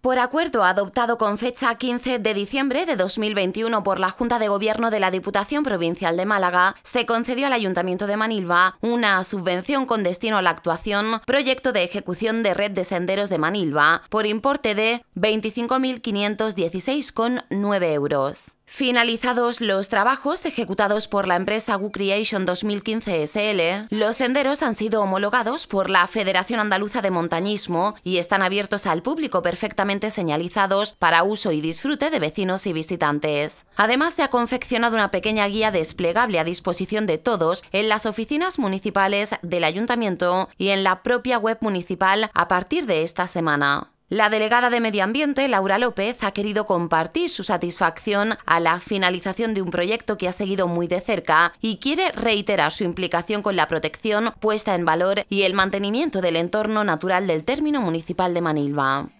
Por acuerdo adoptado con fecha 15 de diciembre de 2021 por la Junta de Gobierno de la Diputación Provincial de Málaga, se concedió al Ayuntamiento de Manilva una subvención con destino a la actuación Proyecto de Ejecución de Red de Senderos de Manilva por importe de 25.516,9 euros. Finalizados los trabajos ejecutados por la empresa Wu Creation 2015 SL, los senderos han sido homologados por la Federación Andaluza de Montañismo y están abiertos al público perfectamente señalizados para uso y disfrute de vecinos y visitantes. Además, se ha confeccionado una pequeña guía desplegable a disposición de todos en las oficinas municipales del ayuntamiento y en la propia web municipal a partir de esta semana. La delegada de Medio Ambiente, Laura López, ha querido compartir su satisfacción a la finalización de un proyecto que ha seguido muy de cerca y quiere reiterar su implicación con la protección, puesta en valor y el mantenimiento del entorno natural del término municipal de Manilva.